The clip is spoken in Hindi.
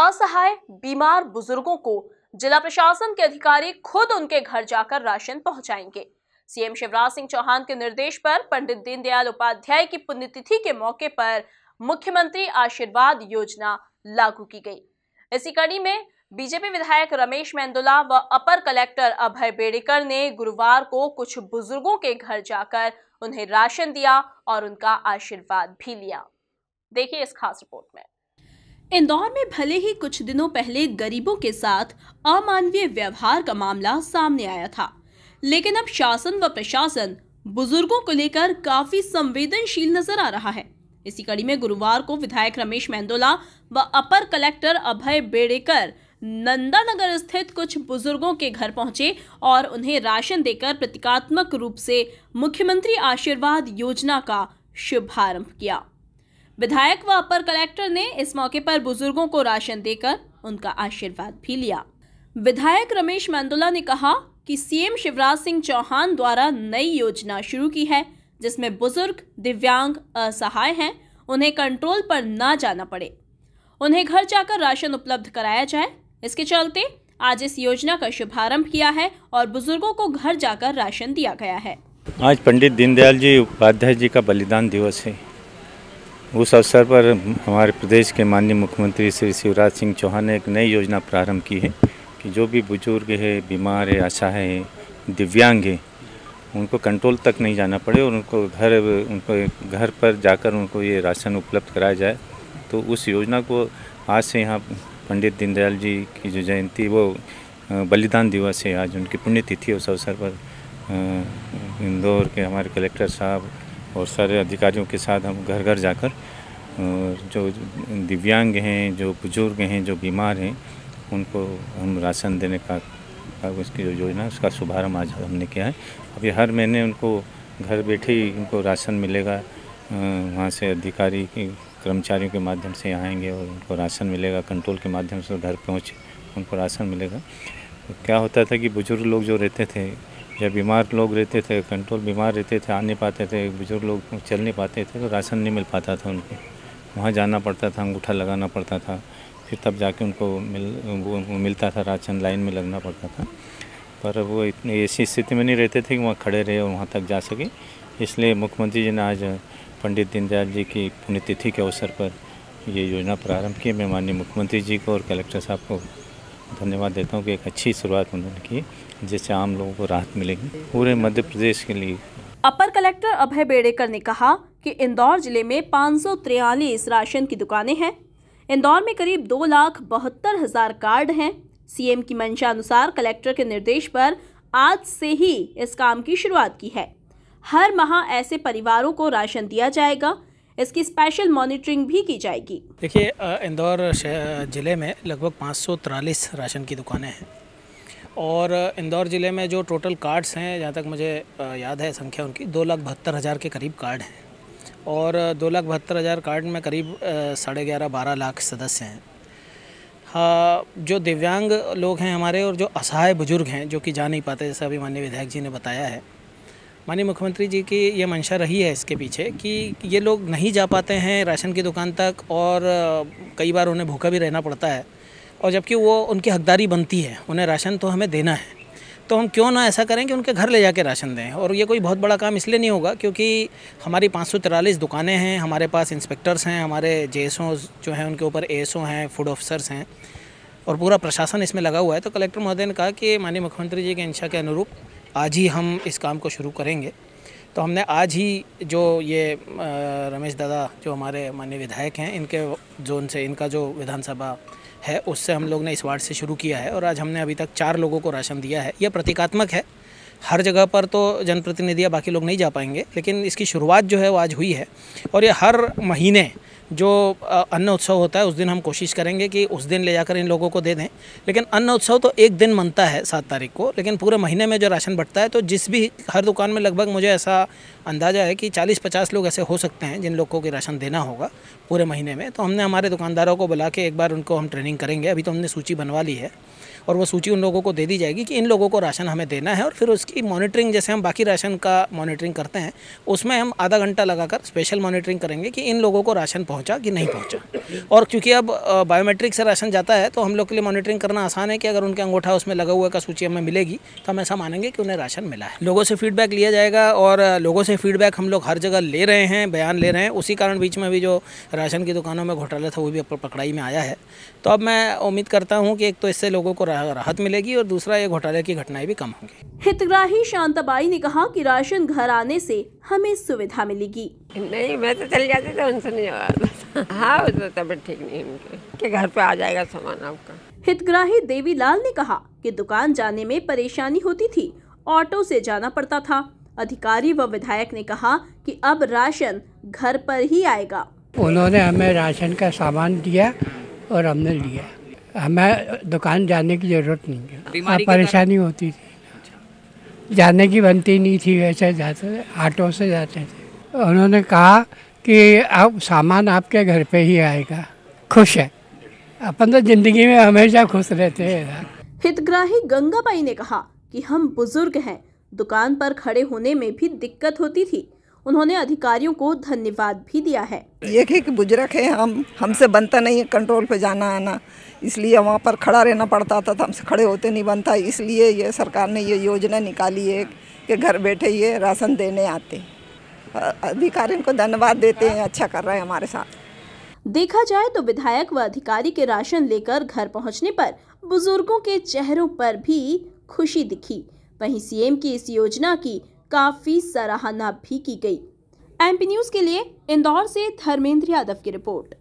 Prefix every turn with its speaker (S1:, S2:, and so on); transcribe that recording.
S1: असहाय बीमार बुजुर्गों को जिला प्रशासन के अधिकारी खुद उनके घर जाकर राशन पहुंचाएंगे सीएम शिवराज सिंह चौहान के निर्देश पर पंडित दीनदयाल उपाध्याय की पुण्यतिथि के मौके पर मुख्यमंत्री आशीर्वाद योजना लागू की गई इसी कड़ी में बीजेपी विधायक रमेश मेंदुला व अपर कलेक्टर अभय बेड़ेकर ने गुरुवार को कुछ बुजुर्गों के घर जाकर उन्हें राशन दिया और उनका आशीर्वाद भी लिया देखिए इस खास रिपोर्ट में इंदौर में भले ही कुछ दिनों पहले गरीबों के साथ अमानवीय व्यवहार का मामला सामने आया था लेकिन अब शासन व प्रशासन बुजुर्गों को लेकर काफी संवेदनशील नजर आ रहा है इसी कड़ी में गुरुवार को विधायक रमेश मेंदोला व अपर कलेक्टर अभय बेड़ेकर नंदानगर स्थित कुछ बुजुर्गों के घर पहुंचे और उन्हें राशन देकर प्रतीकात्मक रूप से मुख्यमंत्री आशीर्वाद योजना का शुभारंभ किया विधायक व अपर कलेक्टर ने इस मौके पर बुजुर्गों को राशन देकर उनका आशीर्वाद भी लिया विधायक रमेश मंदुला ने कहा कि सीएम शिवराज सिंह चौहान द्वारा नई योजना शुरू की है जिसमें बुजुर्ग दिव्यांग असहाय हैं उन्हें कंट्रोल पर ना जाना पड़े उन्हें घर जाकर राशन उपलब्ध कराया जाए इसके चलते आज इस योजना का शुभारंभ किया है और बुजुर्गों को घर जाकर राशन दिया गया है
S2: आज पंडित दीनदयाल जी उपाध्याय जी का बलिदान दिवस है उस अवसर पर हमारे प्रदेश के माननीय मुख्यमंत्री श्री शिवराज सिंह चौहान ने एक नई योजना प्रारंभ की है कि जो भी बुजुर्ग है बीमार है असहाय है दिव्यांग है उनको कंट्रोल तक नहीं जाना पड़े और उनको घर उनको घर पर जाकर उनको ये राशन उपलब्ध कराया जाए तो उस योजना को आज से यहाँ पंडित दीनदयाल जी की जो जयंती वो बलिदान दिवस है आज उनकी पुण्यतिथि उस अवसर पर इंदौर के हमारे कलेक्टर साहब और सारे अधिकारियों के साथ हम घर घर जाकर जो दिव्यांग हैं जो बुज़ुर्ग हैं जो बीमार हैं उनको हम राशन देने का, उसकी जो योजना उसका शुभारम्भ आज हमने किया है अभी हर महीने उनको घर बैठे ही उनको राशन मिलेगा वहाँ से अधिकारी कर्मचारियों के माध्यम से आएंगे और उनको राशन मिलेगा कंट्रोल के माध्यम से घर पहुँच उनको राशन मिलेगा तो क्या होता था कि बुज़ुर्ग लोग जो रहते थे या बीमार लोग रहते थे कंट्रोल बीमार रहते थे आ नहीं पाते थे बुज़ुर्ग लोग चल नहीं पाते थे तो राशन नहीं मिल पाता था उनको वहाँ जाना पड़ता था अंगूठा लगाना पड़ता था फिर तब जाके उनको मिल उनको मिलता था राशन लाइन में लगना पड़ता था पर वो इतनी ऐसी स्थिति में नहीं रहते थे कि वहाँ खड़े रहे और वहाँ तक जा सके इसलिए मुख्यमंत्री जी ने आज पंडित दीनदयाल जी की पुण्यतिथि के अवसर पर ये योजना प्रारंभ की मैं माननीय मुख्यमंत्री जी को और कलेक्टर साहब को धन्यवाद देता हूँ कि एक अच्छी शुरुआत उन्होंने की जिससे आम लोगों को राहत मिलेगी पूरे मध्य प्रदेश के लिए
S1: अपर कलेक्टर अभय बेड़ेकर ने कहा कि इंदौर जिले में पाँच राशन की दुकानें हैं इंदौर में करीब दो लाख बहत्तर हजार कार्ड हैं सीएम की मंशा अनुसार कलेक्टर के निर्देश पर आज से ही इस काम की शुरुआत की है हर माह ऐसे परिवारों को राशन दिया जाएगा इसकी स्पेशल मॉनिटरिंग भी की जाएगी
S3: देखिए इंदौर ज़िले में लगभग पाँच राशन की दुकानें हैं और इंदौर ज़िले में जो टोटल कार्ड्स हैं जहाँ तक मुझे याद है संख्या उनकी दो लाख बहत्तर हज़ार के करीब कार्ड हैं और दो लाख बहत्तर हज़ार कार्ड में करीब साढ़े ग्यारह बारह लाख सदस्य हैं हाँ जो दिव्यांग लोग हैं हमारे और जो असहाय बुज़ुर्ग हैं जो कि जा नहीं पाते जैसा अभी माननीय विधायक जी ने बताया है माननीय मुख्यमंत्री जी की ये मंशा रही है इसके पीछे कि ये लोग नहीं जा पाते हैं राशन की दुकान तक और कई बार उन्हें भूखा भी रहना पड़ता है और जबकि वो उनकी हकदारी बनती है उन्हें राशन तो हमें देना है तो हम क्यों ना ऐसा करें कि उनके घर ले जा राशन दें और ये कोई बहुत बड़ा काम इसलिए नहीं होगा क्योंकि हमारी पाँच दुकानें हैं हमारे पास इंस्पेक्टर्स हैं हमारे जे जो हैं उनके ऊपर ए हैं फूड ऑफिसर्स हैं और पूरा प्रशासन इसमें लगा हुआ है तो कलेक्टर महोदय ने कहा कि माननीय मुख्यमंत्री जी के इंशा के अनुरूप आज ही हम इस काम को शुरू करेंगे तो हमने आज ही जो ये रमेश दादा जो हमारे माननीय विधायक हैं इनके जोन से इनका जो विधानसभा है उससे हम लोग ने इस वार्ड से शुरू किया है और आज हमने अभी तक चार लोगों को राशन दिया है यह प्रतीकात्मक है हर जगह पर तो जनप्रतिनिधि या बाकी लोग नहीं जा पाएंगे लेकिन इसकी शुरुआत जो है वो आज हुई है और ये हर महीने जो अन्न उत्सव होता है उस दिन हम कोशिश करेंगे कि उस दिन ले जाकर इन लोगों को दे दें लेकिन अन्न उत्सव तो एक दिन मनता है सात तारीख को लेकिन पूरे महीने में जो राशन बढ़ता है तो जिस भी हर दुकान में लगभग मुझे ऐसा अंदाज़ा है कि चालीस पचास लोग ऐसे हो सकते हैं जिन लोगों को राशन देना होगा पूरे महीने में तो हमने हमारे दुकानदारों को बुला के एक बार उनको हम ट्रेनिंग करेंगे अभी तो हमने सूची बनवा ली है और वो सूची उन लोगों को दे दी जाएगी कि इन लोगों को राशन हमें देना है और फिर उसकी मॉनिटरिंग जैसे हम बाकी राशन का मॉनिटरिंग करते हैं उसमें हम आधा घंटा लगाकर स्पेशल मॉनिटरिंग करेंगे कि इन लोगों को राशन पहुँचा कि नहीं पहुँचा और क्योंकि अब बायोमेट्रिक से राशन जाता है तो हम लोग के लिए मॉनिटरिंग करना आसान है कि अगर उनके अंगूठा उसमें लगा हुआ का सूची हमें मिलेगी तो हम ऐसा मानेंगे कि उन्हें राशन मिला है लोगों से फीडबैक लिया जाएगा और लोगों से फीडबैक हम लोग हर जगह ले रहे हैं बयान ले रहे हैं उसी कारण बीच में भी जो राशन की दुकानों में घोटाला था वो भी पकड़ाई में आया है तो अब मैं उम्मीद करता हूँ कि एक तो इससे लोगों को राहत मिलेगी और दूसरा ये घोटाले की घटनाएं भी कम होंगी
S1: हितग्राही शांताबाई ने कहा कि राशन घर आने से हमें सुविधा मिलेगी नहीं मैं तो चल जाती
S2: थे तो उनसे नहीं हाँ तो तबियत ठीक नहीं कि घर पे आ जाएगा
S1: सामान आपका हितग्राही लाल ने कहा कि दुकान जाने में परेशानी होती थी ऑटो से जाना पड़ता था अधिकारी व विधायक ने कहा कि अब राशन घर पर ही आएगा
S2: उन्होंने हमें राशन का सामान दिया और हमने लिया हमें दुकान जाने की ज़रूरत नहीं है परेशानी होती थी जाने की बनती नहीं थी वैसे जाते ऑटो से जाते थे उन्होंने कहा कि अब सामान आपके घर पे ही आएगा खुश है अपन तो ज़िंदगी में हमेशा खुश रहते हैं
S1: हितग्राही गंगाबाई ने कहा कि हम बुजुर्ग हैं दुकान पर खड़े होने में भी दिक्कत होती थी उन्होंने अधिकारियों को धन्यवाद भी दिया है ये कि बुजुर्ग है हम हमसे बनता नहीं है कंट्रोल पे जाना आना इसलिए वहाँ पर खड़ा रहना पड़ता था तो हमसे खड़े होते नहीं बनता इसलिए ये सरकार ने ये योजना निकाली है कि घर बैठे ये राशन देने आते अधिकारियों को धन्यवाद देते हैं अच्छा कर रहे हैं हमारे साथ देखा जाए तो विधायक व अधिकारी के राशन लेकर घर पहुंचने पर बुजुर्गों के चेहरों पर भी खुशी दिखी वहीं सीएम की इस योजना की काफ़ी सराहना भी की गई एमपी न्यूज़ के लिए इंदौर से धर्मेंद्र यादव की रिपोर्ट